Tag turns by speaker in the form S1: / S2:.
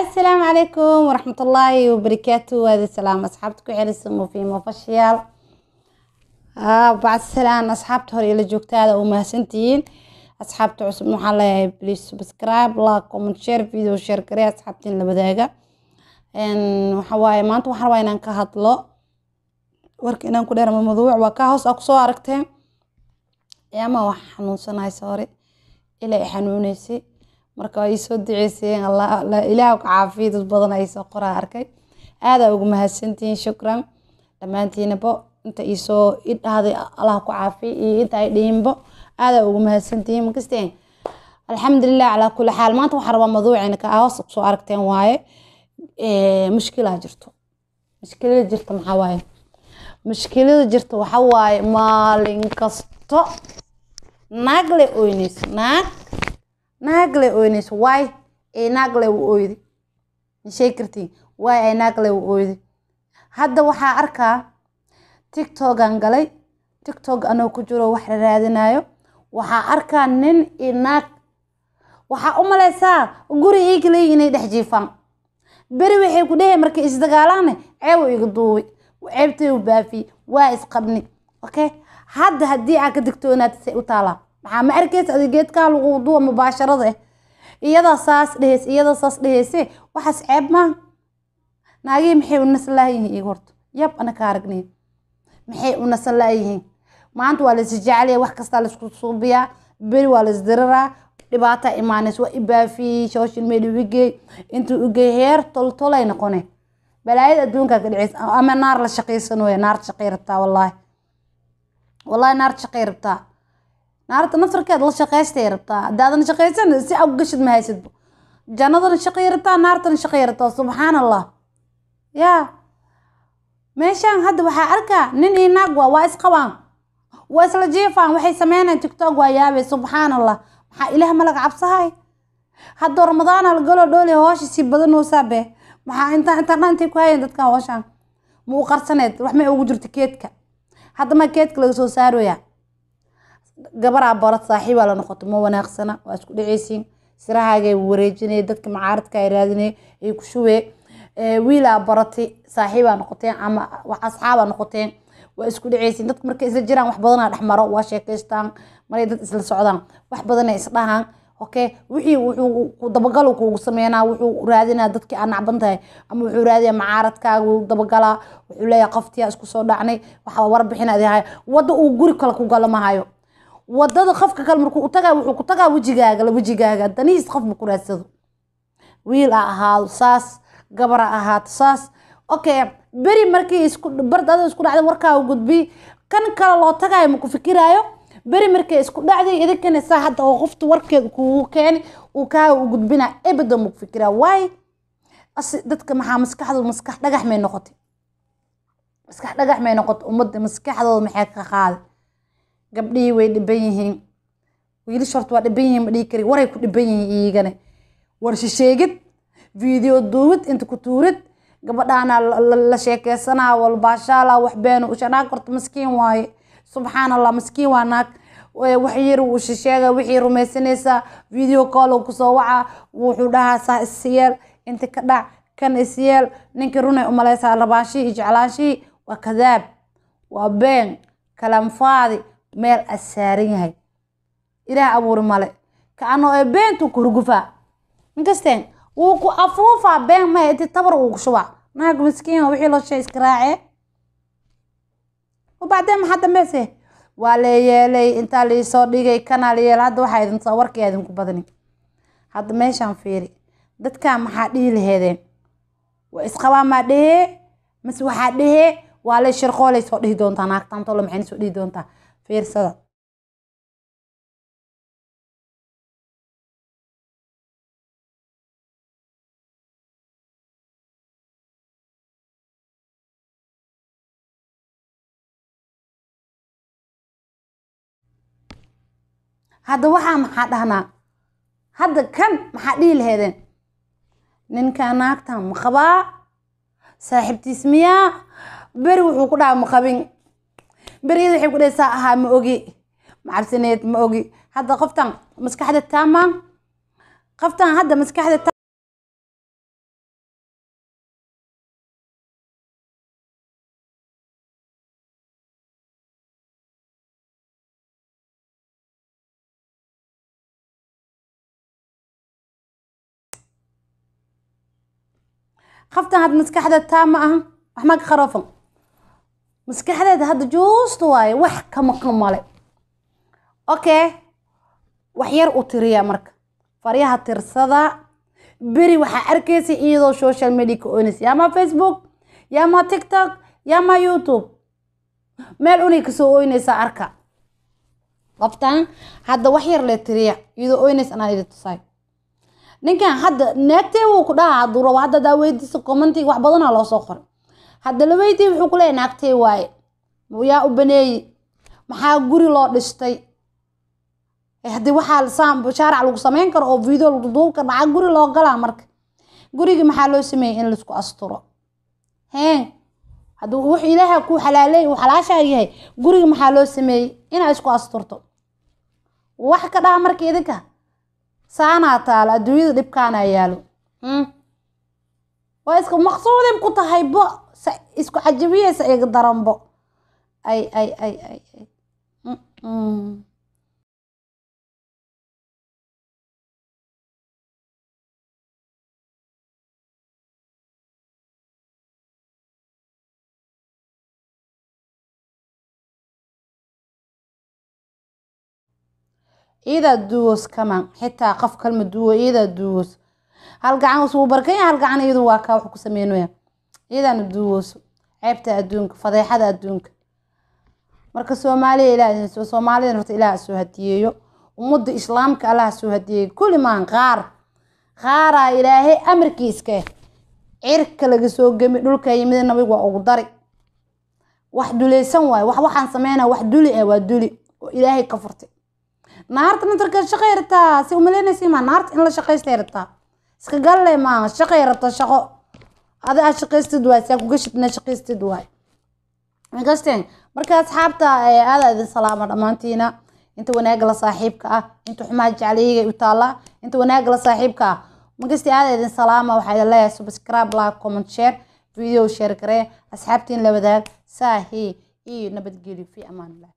S1: assalaamu calaykum waraxmatullaahi wabarakaatu waadi salaam asxaabta ku celisan mufiim wafashiyaal ah, bacdsalaan asxaabta hore ila joogtaada u mahadsantihiin asxaabta cusub waxaa leeyahay please subscribe la comment share video share garee asxaabtiin la wadaaga waxawaaye maanta waxaan rabaa inaan ka hadlo warka inaan ku dheerama mawduuc waa kaa hoos aa kusoo aragteen ama wax xanuunsanaysay hore ilaa i xanuunaysay marka ay soo duceysayeen ka caafiya dad badan ay soo qoraa arkay aadaa ugu mahadsantihiin shukran dhammaantiinabo inta isoo idhahday allah ku caafiya iyo inta ay dhihinbo aadaa ugu mahadsantihiin makasteen alxamdulilah calaa kulli xaal maanta waxaan rabaa maduucina ka hoos soo aragteen waaye mushkilaa jirto mushkilada jirta maxaa waaye mushkilada jirta waxaa waaye maalin kasto naag le oynayso naag naagle oynis waay ay naagle u oydi mashay kartiin waay ay naagle u oydi hadda waxaa arkaa tictogan galay tictog anoo ku jiro wax raadinayo waxaa arkaa nin i naag waxaa u malaysaa guri ii kaleeyi inay dhex jiifaan beri waxay ku dheheen markay isdagaalaane ceebu iga duubay ceebtay u baafiyey waa isqabni okay hadda haddii aad ka digtoonaad say u taalaa maxaa ma arkays adigeedkaa lagu duwa mubaasharada eh? iyadaa saas dheheys iyadaa saas dheheyse eh, waxaas ceeb maaha naagihii maxay u naslaayihiin iigu horta yab ana aragnay maxay u naslaayihiin maanta waa laisjeclaya wax kastaa laisku suubiyaa beri waa laisdiriraa dhibaataa imaanays waa ibaafiyey social media ugeey intuu ugeey heer toltolay noqone balaayada adduunkaa ka dhiceys ama naar la shaqaysanooya naar shaqay rabtaa wallaahi wallaahi naar shaqay rabtaa naarta naftarkeed la shaqaystay rabtaa haddaadan shaqaysan si aw gashid ma haysidbo jannadan shaqay rabtaa naartan shaqay rabtaa subxaan allah yaa meeshaan hadda waxaa arkaa nin iyo naag waa waa isqabaan waa isla jiifaan waxay sameynayan tigtog waa yaabay subxaan allah maxaa ilaah malag cabsahay haddoo ramadaana lagaloo dhooli hoosha sii badanoosaabee maxaa intaa intaa dhantay ku hayeen dadka hooshaan ma u qarsaneed wax ma ugu jirto keedka haddama keedka laga soo saaroyaa gabaraa barad saaxiibaa la noqoto ma wanaagsana waa isku dhacaysiin sirahaaga wareejinay dadka macaaradka ay raadinay ay ku shubee wiilaa baratay saaxiibaa noqoteen ama asxaabaa noqoteen waa isku dhacaysiin dadka markay isla jiraan wax badanaa dhexmaro waa sheekaystaan maray dad isla socdaan wax badanay isdhahaan okay wixii wuxuu dabagal kuugu sameynaa wuxuu raadinaa dadkii aa nacban ama wuxuu raadinaa macaaradkaaga dabagalaa wuxuu leeyahay qoftiyaa isku soo dhacnay waxaa warbixin adihay wadda uu guri kale ku galo mahayo wadada qofka kale markuu u tagaa wuxuu ku tagaa wejigaaga la wejigaaga danihiis qof ma ku raadsado wiil ha ahaado saas gabar ha ahaato saas okay beri markii isku bardada isku dhacda warkaa u gudbi kan kale loo tagaayo ma ku fikiraayo beri markay isku dhacday idinkana saa hadda oo qofta warkeeda kuugu keeni uu kaa u gudbina ebada ma ku fikiraa waaye asi dadka maxaa maskaxdooda maskax dhagax may noqotay maskax dhagax may noqotay ummadda maskaxdooda maxay ka qaaday gabdhihii way dhiban yihiin wiilisha horta waa dhiban yihiin ma dhihi kari waray ku dhiban yihiin iyagana warsha video duubid inta ku tuurid gabadhaana la sheekeysanaa walbaashaala wax beenu usha naag horta maskiin waaye subxaan allah maskiin waa naag wax yar wuu shisheega wixii rumaysanaysaa video call kusoo waca wuxuu dhahaa saa isyeel inta ka dhac kan isyeel ninkii runay umalaysaa rabaanshihii jeclaanshihii waa kadaab waa been kalaam meel a saaran yahay ilaah abuuri male kaanoo ee beentuu ku rugufaa inkasteen wuu ku afuufaa been mahe inti tabar uu ku shubaa naag miskiina wixii loo shay iska raacee wabacdeen maxaa dambeysee waa leeyeelay intaa liisoo dhigay kanaa layeelay hadda waxaa idintaa warkiyaa idinku badani hadda meeshaan fiiri dadkaa maxaa dhihi laheedeen waa isqabaan maa dhehee mase waxaa dhehee waa lay shirqooleysoo dhihi doontaa naagtaantoo maxayna soo dhihi doontaa fiirsada hadda waxaa maxaa dhahnaa hadda kan maxaa dhihi laheedeen ninkaa naagtan maqabaa qabaa saaxiibtiis miyaa beri wuxuu ku dhahaa maqabin بريد حي كل ساعة ها مأجي معرسينات مأجي هذا قفتن مسك حدا التامة قفتن هذا مسك التامة خفتن هاد مسك حدا تامة أحمق خرافن maskaxdeeda hadda juusta waaye wax ka okay wax yar u tiriya marka faryaha tirsada beri waxaa arkaysa iyadoo social media ka oynaysa yaamaa facebook yaama tiktok yaamaa youtube meel unay kasoo oynaysaa arka qabtaan hadda wax yar le tiriya iyadoo oynaysa anaan idin tusaay ninkan hadda naagtee wuu ku dhaha hadduu hadda adaa weydiisa commentiga wax badanaa loo soo qoray hadda la wuxuu ku leey naagtay waaye yaa u baneeyi maxaa guri loo dhistay eh, haddii waxaa shaarac lagu samayn karo oo video lagu duubi karo macaa guri loo galaa marka gurigii maxaa loo sameeyey in laisku asturo hee hadduu wux ilaaha kuu xalaaleey uu xalaashaa yahay gurigi maxaa loo sameeyey inaa isku asturto wax ka dhaha marka idinka saanaa taalo adduunyada dhibkaanaa yaalo hmm? waa isku maqsuuday ku tahay bo isku cajabiyeysa eega daranbo ay ay ay ay iidaa duwoos kaman xitaa qof kalma duwo iidaa duwoos hal gacan suu barkanya hal gacan iyadu waa kaa wuxuu ku sameynaya iyadaana duuwooso ceebta adduunka fadeexada adduunka marka soomaaliya ilaah idin soo horta ilaah soo hadiyeeyo ummadda islaamka allah soo hadiyeeyo kulli maan qaar qaaraa ilaahay amarkiiska eh, cirka laga soo gemi dhulka yimid nabig waa ugu dari wax dulaysan waaye waxaan sameynaa wax duli ah waa duli oo ilaahay ka furtay naarta nantarkeed shaqay rabtaa si umaleynaysa imaa naarta in la shaqaysta rabtaa iska galle maaha shaqay rabto shaqo adaa shaqaystid waay saa kugashidna shaqaystid waay gasteen marka asxaabta aadaa idin salaama dhammaantiina inta wanaagga la saaxiibka ah inta xumaha jeclayga u taallaa inta wanaagga la saaxiibka ah makasta aadaa idin salaama waxaa idin leeyahay subscribe like comment share video share garee asxaabtiin la wadaag saahi iyo nabadgelyo fi amaanulah